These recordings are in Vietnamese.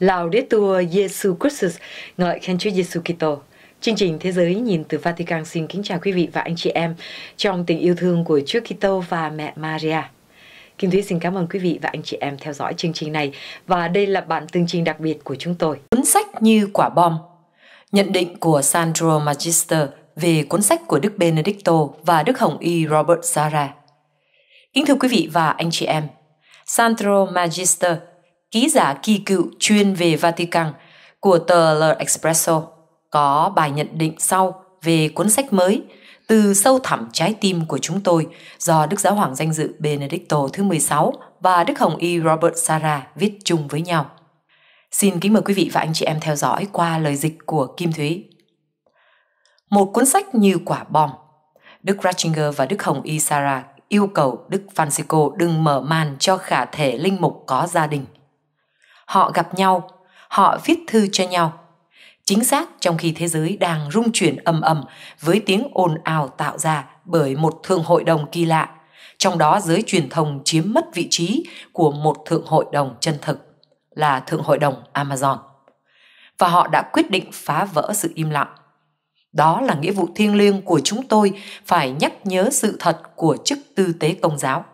Laudetur Jesu Christus, ngợi khen Chúa Giêsu Kitô. Chương trình Thế giới nhìn từ Vatican xin kính chào quý vị và anh chị em trong tình yêu thương của Chúa Kitô và mẹ Maria. Kim Thúy xin cảm ơn quý vị và anh chị em theo dõi chương trình này và đây là bản tường trình đặc biệt của chúng tôi. Cuốn sách như quả bom. Nhận định của Sandro Magister về cuốn sách của Đức Benedicto và Đức Hồng Y Robert Zara. Kính thưa quý vị và anh chị em, Sandro Magister – ký giả kỳ cựu chuyên về Vatican của tờ L Expresso có bài nhận định sau về cuốn sách mới từ sâu thẳm trái tim của chúng tôi do Đức Giáo Hoàng danh dự Benedicto thứ 16 và Đức Hồng Y Robert Sara viết chung với nhau. Xin kính mời quý vị và anh chị em theo dõi qua lời dịch của Kim Thúy. Một cuốn sách như quả bom. Đức Ratzinger và Đức Hồng Y Sara yêu cầu Đức Francisco đừng mở màn cho khả thể linh mục có gia đình – họ gặp nhau họ viết thư cho nhau chính xác trong khi thế giới đang rung chuyển ầm ầm với tiếng ồn ào tạo ra bởi một thượng hội đồng kỳ lạ trong đó giới truyền thông chiếm mất vị trí của một thượng hội đồng chân thực là thượng hội đồng amazon và họ đã quyết định phá vỡ sự im lặng đó là nghĩa vụ thiêng liêng của chúng tôi phải nhắc nhớ sự thật của chức tư tế công giáo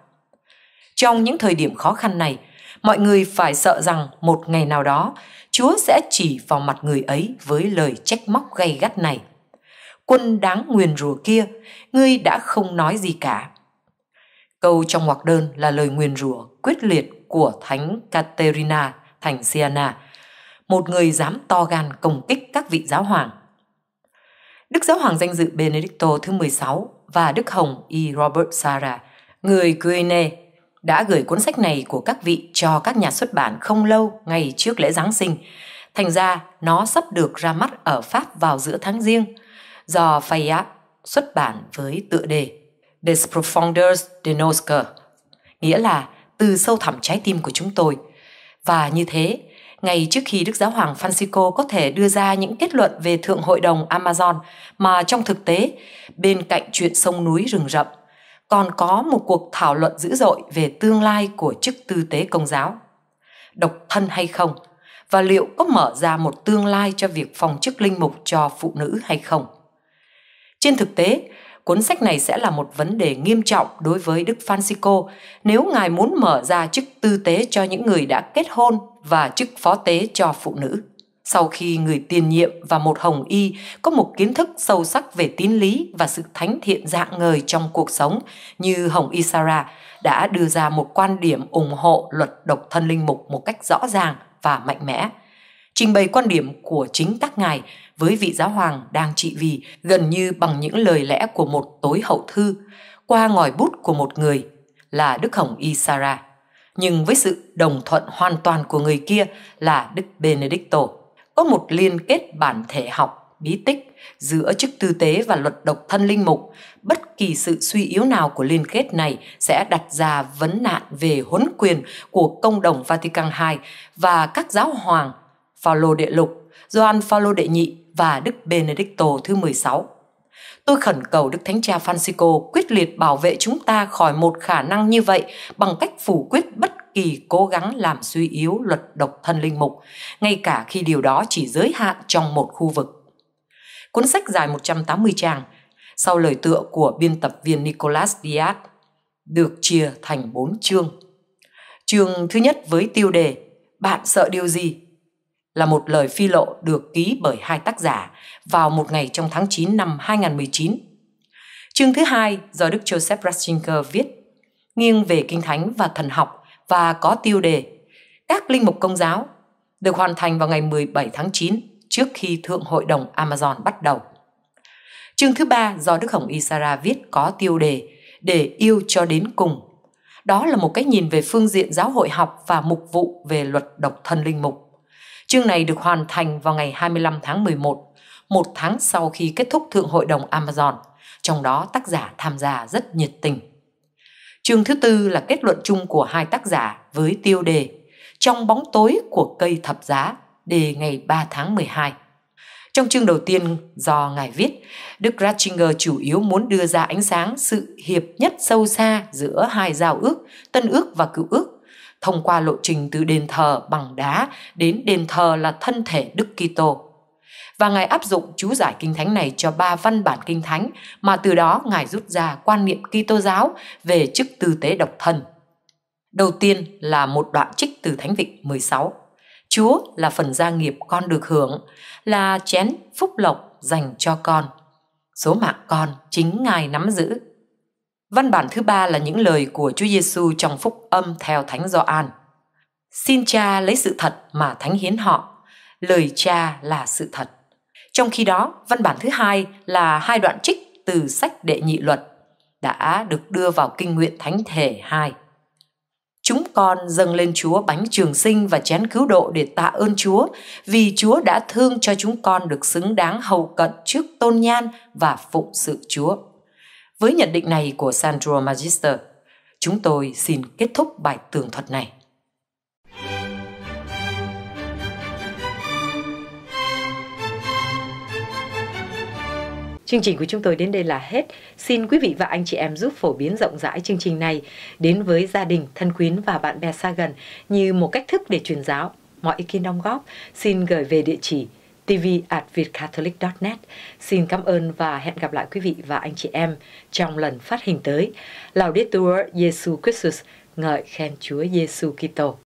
trong những thời điểm khó khăn này mọi người phải sợ rằng một ngày nào đó Chúa sẽ chỉ vào mặt người ấy với lời trách móc gay gắt này. Quân đáng nguyền rủa kia, ngươi đã không nói gì cả. Câu trong ngoặc đơn là lời nguyền rủa quyết liệt của Thánh Caterina thành Siena, một người dám to gan công kích các vị giáo hoàng. Đức giáo hoàng danh dự Benedicto thứ 16 và Đức Hồng E. Robert Sara, người Guinea đã gửi cuốn sách này của các vị cho các nhà xuất bản không lâu ngay trước lễ Giáng sinh. Thành ra nó sắp được ra mắt ở Pháp vào giữa tháng riêng, do Fayat xuất bản với tựa đề Des Profondeurs de nos cœurs, nghĩa là từ sâu thẳm trái tim của chúng tôi. Và như thế, ngay trước khi Đức Giáo Hoàng Francisco có thể đưa ra những kết luận về Thượng Hội đồng Amazon mà trong thực tế, bên cạnh chuyện sông núi rừng rậm, còn có một cuộc thảo luận dữ dội về tương lai của chức tư tế công giáo. Độc thân hay không? Và liệu có mở ra một tương lai cho việc phòng chức linh mục cho phụ nữ hay không? Trên thực tế, cuốn sách này sẽ là một vấn đề nghiêm trọng đối với Đức Francisco nếu ngài muốn mở ra chức tư tế cho những người đã kết hôn và chức phó tế cho phụ nữ sau khi người tiền nhiệm và một hồng y có một kiến thức sâu sắc về tín lý và sự thánh thiện dạng ngời trong cuộc sống như hồng y Sarah đã đưa ra một quan điểm ủng hộ luật độc thân linh mục một cách rõ ràng và mạnh mẽ. Trình bày quan điểm của chính các ngài với vị giáo hoàng đang trị vì gần như bằng những lời lẽ của một tối hậu thư qua ngòi bút của một người là Đức Hồng Y Sarah nhưng với sự đồng thuận hoàn toàn của người kia là Đức Benedicto có một liên kết bản thể học bí tích giữa chức tư tế và luật độc thân linh mục bất kỳ sự suy yếu nào của liên kết này sẽ đặt ra vấn nạn về huấn quyền của công đồng Vatican II và các giáo hoàng Phaolô đệ lục, Gioan Phaolô đệ nhị và Đức Benedicto thứ 16. Tôi khẩn cầu Đức Thánh Cha Francisco quyết liệt bảo vệ chúng ta khỏi một khả năng như vậy bằng cách phủ quyết bất kỳ cố gắng làm suy yếu luật độc thân linh mục, ngay cả khi điều đó chỉ giới hạn trong một khu vực. Cuốn sách dài 180 trang, sau lời tựa của biên tập viên Nicolas Diaz, được chia thành 4 chương. Chương thứ nhất với tiêu đề Bạn sợ điều gì? là một lời phi lộ được ký bởi hai tác giả vào một ngày trong tháng 9 năm 2019. Chương thứ hai do Đức Joseph Ratzinger viết nghiêng về kinh thánh và thần học và có tiêu đề Các linh mục công giáo được hoàn thành vào ngày 17 tháng 9 trước khi Thượng Hội đồng Amazon bắt đầu. Chương thứ ba do Đức Hồng Isara viết có tiêu đề Để yêu cho đến cùng. Đó là một cái nhìn về phương diện giáo hội học và mục vụ về luật độc thân linh mục. Chương này được hoàn thành vào ngày 25 tháng 11, một tháng sau khi kết thúc Thượng Hội đồng Amazon. Trong đó tác giả tham gia rất nhiệt tình. Chương thứ tư là kết luận chung của hai tác giả với tiêu đề Trong bóng tối của cây thập giá, đề ngày 3 tháng 12. Trong chương đầu tiên do ngài viết, Đức Ratzinger chủ yếu muốn đưa ra ánh sáng sự hiệp nhất sâu xa giữa hai giao ước, tân ước và cựu ước, thông qua lộ trình từ đền thờ bằng đá đến đền thờ là thân thể Đức Kitô và Ngài áp dụng chú giải kinh thánh này cho ba văn bản kinh thánh mà từ đó Ngài rút ra quan niệm Kitô giáo về chức tư tế độc thân. Đầu tiên là một đoạn trích từ Thánh Vịnh 16. Chúa là phần gia nghiệp con được hưởng, là chén phúc lộc dành cho con. Số mạng con chính Ngài nắm giữ. Văn bản thứ ba là những lời của Chúa Giêsu trong phúc âm theo Thánh Gioan. Xin cha lấy sự thật mà Thánh hiến họ, lời cha là sự thật. Trong khi đó, văn bản thứ hai là hai đoạn trích từ sách đệ nhị luật đã được đưa vào kinh nguyện thánh thể 2. Chúng con dâng lên Chúa bánh trường sinh và chén cứu độ để tạ ơn Chúa, vì Chúa đã thương cho chúng con được xứng đáng hầu cận trước tôn nhan và phụng sự Chúa. Với nhận định này của Sandro Magister, chúng tôi xin kết thúc bài tường thuật này. Chương trình của chúng tôi đến đây là hết. Xin quý vị và anh chị em giúp phổ biến rộng rãi chương trình này đến với gia đình, thân quyến và bạn bè xa gần như một cách thức để truyền giáo. Mọi ý kiến đóng góp xin gửi về địa chỉ tv@vietcatholic.net. Xin cảm ơn và hẹn gặp lại quý vị và anh chị em trong lần phát hình tới. Laudetur Jesu Christus, ngợi khen Chúa Giêsu Kitô.